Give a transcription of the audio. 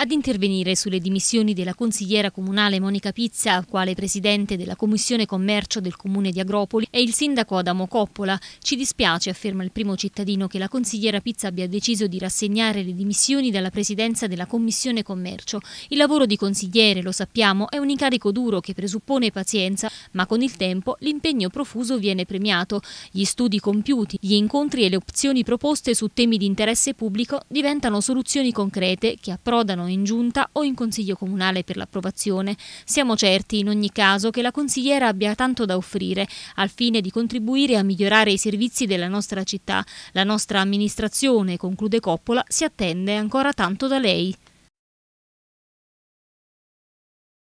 Ad intervenire sulle dimissioni della consigliera comunale Monica Pizza, quale presidente della Commissione Commercio del Comune di Agropoli, è il sindaco Adamo Coppola. Ci dispiace, afferma il primo cittadino, che la consigliera Pizza abbia deciso di rassegnare le dimissioni dalla presidenza della Commissione Commercio. Il lavoro di consigliere, lo sappiamo, è un incarico duro che presuppone pazienza, ma con il tempo l'impegno profuso viene premiato. Gli studi compiuti, gli incontri e le opzioni proposte su temi di interesse pubblico diventano soluzioni concrete che approdano in giunta o in consiglio comunale per l'approvazione. Siamo certi in ogni caso che la consigliera abbia tanto da offrire al fine di contribuire a migliorare i servizi della nostra città. La nostra amministrazione, conclude Coppola, si attende ancora tanto da lei.